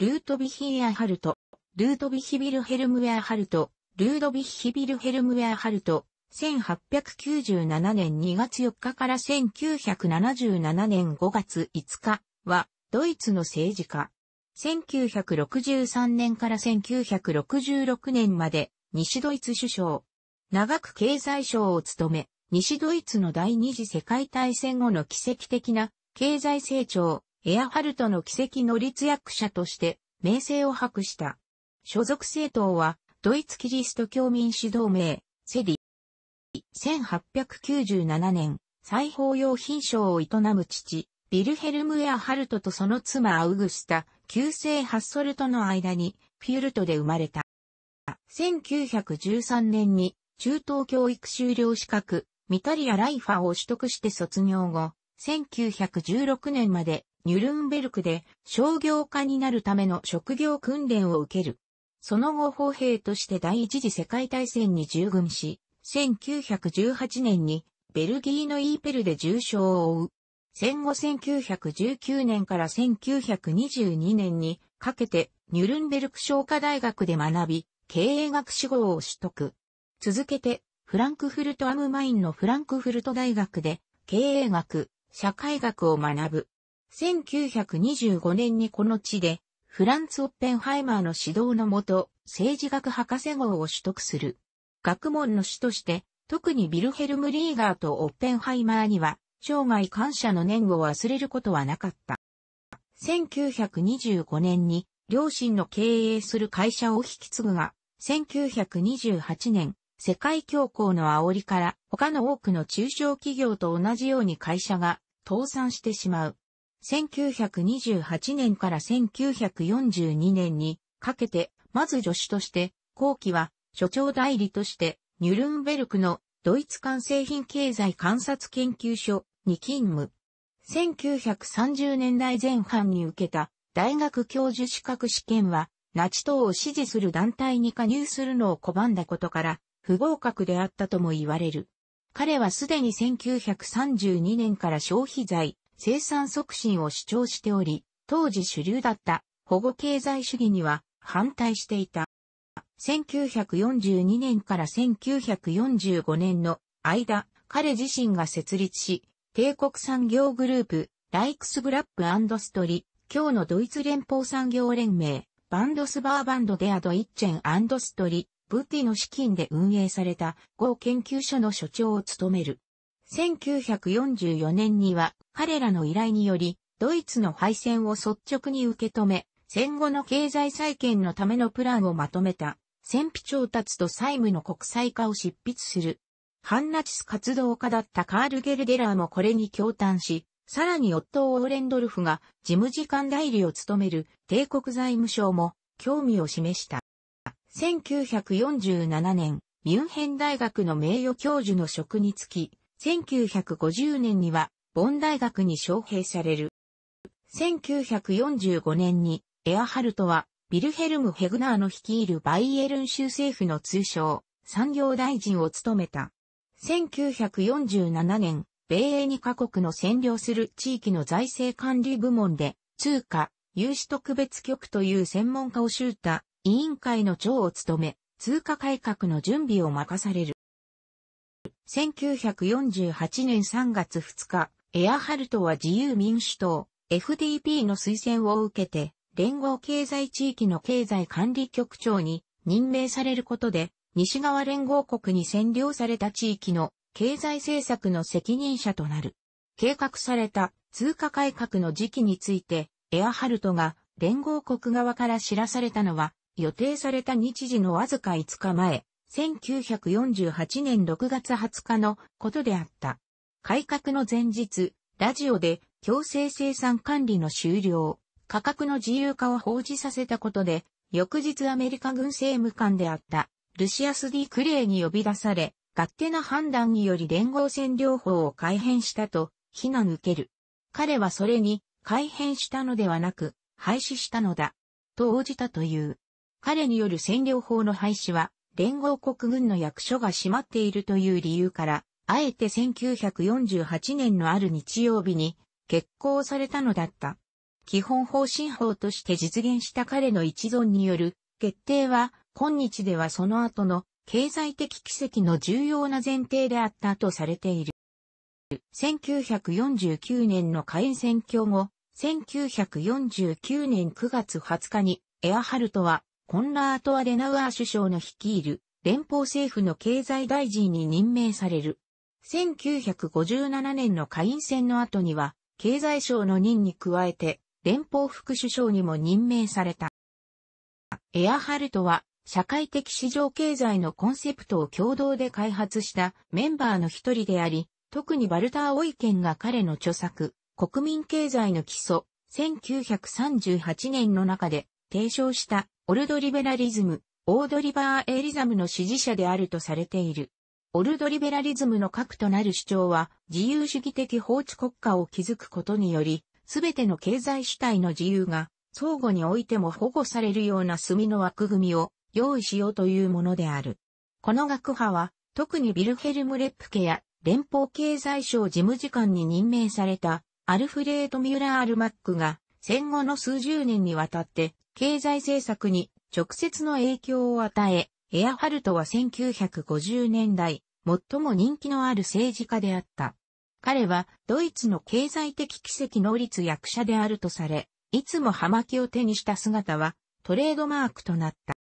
ルートヴィヒーアハルト、ルートヴィヒビルヘルムウェアハルト、ルードヴィヒビルヘルムウェアハルト、1897年2月4日から1977年5月5日は、ドイツの政治家。1963年から1966年まで、西ドイツ首相。長く経済省を務め、西ドイツの第二次世界大戦後の奇跡的な経済成長、エアハルトの奇跡の立役者として名声を博した。所属政党は、ドイツキリスト教民主同盟、セディ。1897年、裁縫用品賞を営む父、ビルヘルム・エアハルトとその妻アウグスタ、旧姓ハッソルトの間に、フュルトで生まれた。1913年に、中等教育修了資格、ミタリア・ライファを取得して卒業後、1916年までニュルンベルクで商業家になるための職業訓練を受ける。その後砲兵として第一次世界大戦に従軍し、1918年にベルギーのイーペルで重傷を負う。戦後1919年から1922年にかけてニュルンベルク商科大学で学び、経営学士号を取得。続けてフランクフルトアムマインのフランクフルト大学で経営学、社会学を学ぶ。1925年にこの地で、フランツ・オッペンハイマーの指導のもと、政治学博士号を取得する。学問の主として、特にビルヘルム・リーガーとオッペンハイマーには、生涯感謝の念を忘れることはなかった。1925年に、両親の経営する会社を引き継ぐが、1928年、世界恐慌の煽りから他の多くの中小企業と同じように会社が倒産してしまう。1928年から1942年にかけて、まず助手として、後期は所長代理として、ニュルンベルクのドイツ完成品経済観察研究所に勤務。1930年代前半に受けた大学教授資格試験は、ナチ党を支持する団体に加入するのを拒んだことから、不合格であったとも言われる。彼はすでに1932年から消費財、生産促進を主張しており、当時主流だった保護経済主義には反対していた。1942年から1945年の間、彼自身が設立し、帝国産業グループ、ライクスグラップストリ、今日のドイツ連邦産業連盟、バンドスバーバンドデアドイッチェンストリ、ブティの資金で運営された合研究所の所長を務める。1944年には彼らの依頼により、ドイツの敗戦を率直に受け止め、戦後の経済再建のためのプランをまとめた、戦費調達と債務の国際化を執筆する。反ナチス活動家だったカール・ゲルデラーもこれに共嘆し、さらに夫オーレンドルフが事務次官代理を務める帝国財務省も興味を示した。1947年、ミュンヘン大学の名誉教授の職につき、1950年には、ボン大学に招聘される。1945年に、エアハルトは、ビルヘルム・ヘグナーの率いるバイエルン州政府の通称、産業大臣を務めた。1947年、米英2カ国の占領する地域の財政管理部門で、通貨、融資特別局という専門家を集た委員会の長を務め、通貨改革の準備を任される。1948年3月2日、エアハルトは自由民主党、FDP の推薦を受けて、連合経済地域の経済管理局長に任命されることで、西側連合国に占領された地域の経済政策の責任者となる。計画された通貨改革の時期について、エアハルトが連合国側から知らされたのは予定された日時のわずか5日前、1948年6月20日のことであった。改革の前日、ラジオで強制生産管理の終了、価格の自由化を報じさせたことで、翌日アメリカ軍政務官であったルシアス・ディ・クレイに呼び出され、勝手な判断により連合占領法を改変したと非難受ける。彼はそれに改変したのではなく廃止したのだと応じたという。彼による占領法の廃止は、連合国軍の役所が閉まっているという理由から、あえて1948年のある日曜日に、決行されたのだった。基本方針法として実現した彼の一存による決定は、今日ではその後の経済的奇跡の重要な前提であったとされている。1949年の下院選挙後、1949年9月20日にエアハルトはコンラート・アデナウアー首相の率いる連邦政府の経済大臣に任命される。1957年の下院選の後には、経済省の任に加えて、連邦副首相にも任命された。エアハルトは、社会的市場経済のコンセプトを共同で開発したメンバーの一人であり、特にバルター・オイケンが彼の著作、国民経済の基礎、1938年の中で提唱したオルドリベラリズム、オードリバーエリザムの支持者であるとされている。オルドリベラリズムの核となる主張は、自由主義的法治国家を築くことにより、すべての経済主体の自由が、相互においても保護されるような墨の枠組みを用意しようというものである。この学派は、特にビルヘルム・レップケや連邦経済省事務次官に任命されたアルフレード・ミュラー・アルマックが戦後の数十年にわたって経済政策に直接の影響を与え、エアハルトは1950年代、最も人気のある政治家であった。彼はドイツの経済的奇跡能率役者であるとされ、いつも葉巻を手にした姿はトレードマークとなった。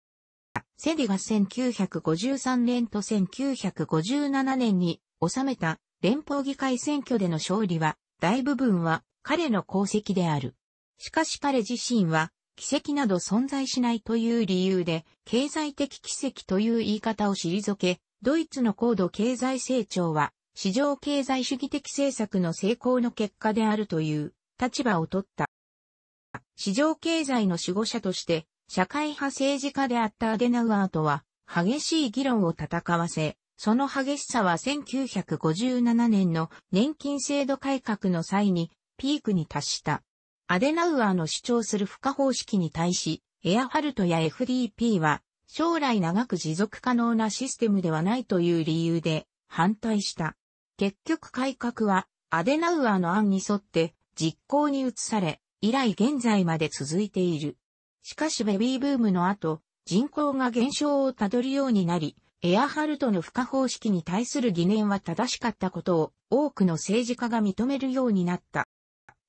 セディが1953年と1957年に収めた連邦議会選挙での勝利は大部分は彼の功績である。しかし彼自身は奇跡など存在しないという理由で、経済的奇跡という言い方を退け、ドイツの高度経済成長は、市場経済主義的政策の成功の結果であるという立場を取った。市場経済の守護者として、社会派政治家であったアデナウアーとは、激しい議論を戦わせ、その激しさは1957年の年金制度改革の際にピークに達した。アデナウアーの主張する不可方式に対し、エアファルトや FDP は、将来長く持続可能なシステムではないという理由で反対した。結局改革はアデナウアーの案に沿って実行に移され、以来現在まで続いている。しかしベビーブームの後、人口が減少をたどるようになり、エアハルトの不可方式に対する疑念は正しかったことを多くの政治家が認めるようになった。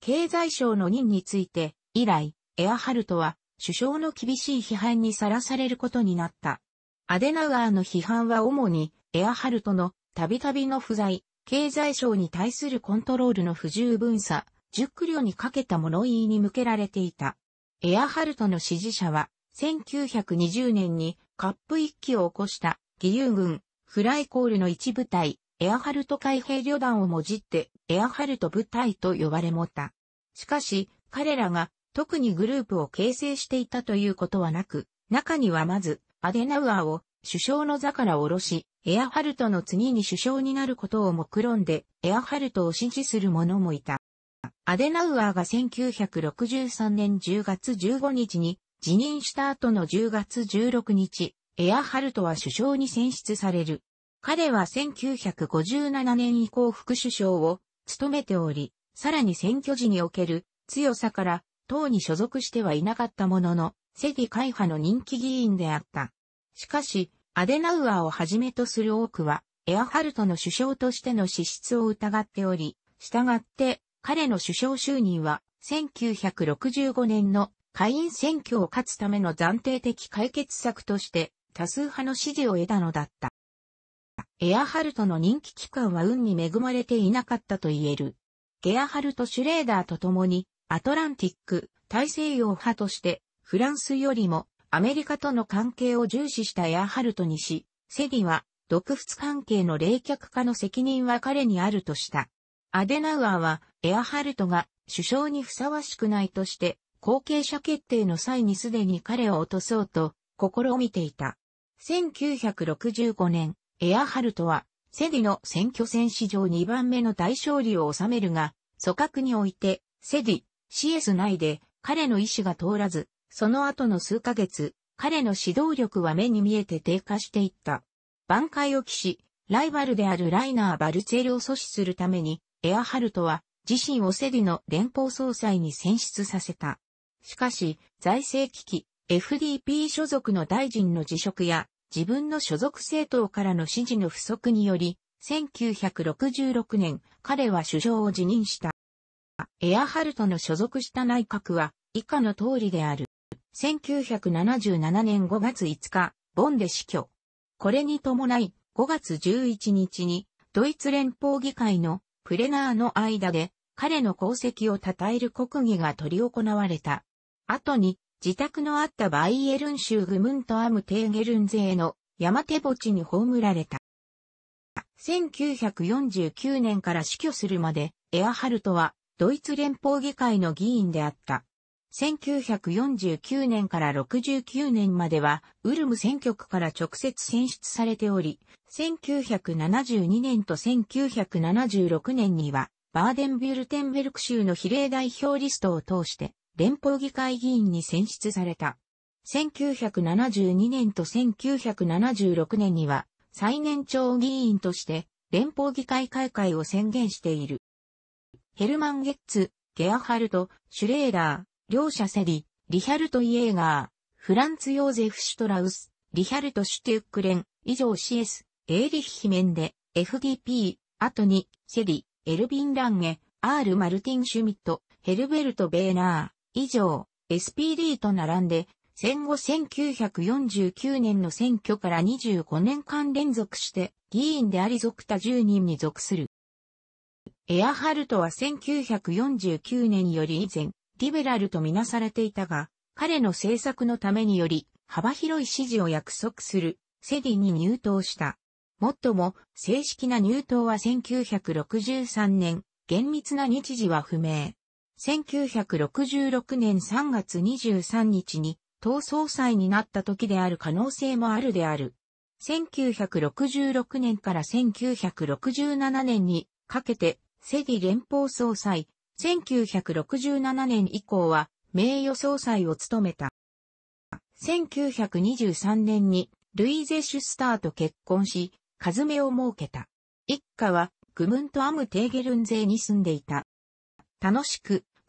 経済省の任について、以来、エアハルトは、首相の厳しい批判にさらされることになった。アデナウアーの批判は主に、エアハルトの、たびたびの不在、経済省に対するコントロールの不十分さ、熟慮にかけた物言いに向けられていた。エアハルトの支持者は、1920年にカップ一揆を起こした義勇軍、フライコールの一部隊、エアハルト海兵旅団をもじって、エアハルト部隊と呼ばれもた。しかし、彼らが特にグループを形成していたということはなく、中にはまず、アデナウアーを首相の座から下ろし、エアハルトの次に首相になることを目論んで、エアハルトを支持する者もいた。アデナウアーが1963年10月15日に辞任した後の10月16日、エアハルトは首相に選出される。彼は1957年以降副首相を務めており、さらに選挙時における強さから党に所属してはいなかったものの、ディ会派の人気議員であった。しかし、アデナウアーをはじめとする多くは、エアハルトの首相としての資質を疑っており、従って彼の首相就任は1965年の下院選挙を勝つための暫定的解決策として多数派の支持を得たのだった。エアハルトの人気機関は運に恵まれていなかったと言える。ゲアハルト・シュレーダーと共に、アトランティック、大西洋派として、フランスよりもアメリカとの関係を重視したエアハルトにし、セディは、独仏関係の冷却化の責任は彼にあるとした。アデナウアーは、エアハルトが首相にふさわしくないとして、後継者決定の際にすでに彼を落とそうと、試みていた。1965年、エアハルトは、セディの選挙戦史上2番目の大勝利を収めるが、組閣において、セディ、CS 内で、彼の意思が通らず、その後の数ヶ月、彼の指導力は目に見えて低下していった。挽回を期し、ライバルであるライナー・バルツェルを阻止するために、エアハルトは自身をセディの連邦総裁に選出させた。しかし、財政危機、FDP 所属の大臣の辞職や自分の所属政党からの支持の不足により、1966年、彼は首相を辞任した。エアハルトの所属した内閣は、以下の通りである。1977年5月5日、ボンで死去。これに伴い、5月11日に、ドイツ連邦議会のプレナーの間で、彼の功績を称える国議が執り行われた。後に、自宅のあったバイエルン州グムントアムテーゲルン勢の山手墓地に葬られた。1949年から死去するまで、エアハルトはドイツ連邦議会の議員であった。1949年から69年までは、ウルム選挙区から直接選出されており、1972年と1976年には、バーデンビュルテンベルク州の比例代表リストを通して、連邦議会議員に選出された。1972年と1976年には最年長議員として連邦議会開会を宣言している。ヘルマン・ゲッツ、ゲアハルト、シュレーダー、両者セリ、リヒャルト・イエーガー、フランツ・ヨーゼフ・シュトラウス、リヒャルト・シュテュックレン、以上 CS、エーリヒ・ヒメンデ、FDP、あとに、セリ、エルビン・ランゲ、アール・マルティン・シュミット、ヘルベルト・ベーナー、以上、SPD と並んで、戦後1949年の選挙から25年間連続して議員であり属他10人に属する。エアハルトは1949年より以前、リベラルとみなされていたが、彼の政策のためにより、幅広い支持を約束する、セディに入党した。もっとも、正式な入党は1963年、厳密な日時は不明。1966年3月23日に党総裁になった時である可能性もあるである。1966年から1967年にかけて、セディ連邦総裁、1967年以降は名誉総裁を務めた。1923年にルイゼ・シュスターと結婚し、カズメを設けた。一家は、グムント・アム・テーゲルンゼに住んでいた。楽しく、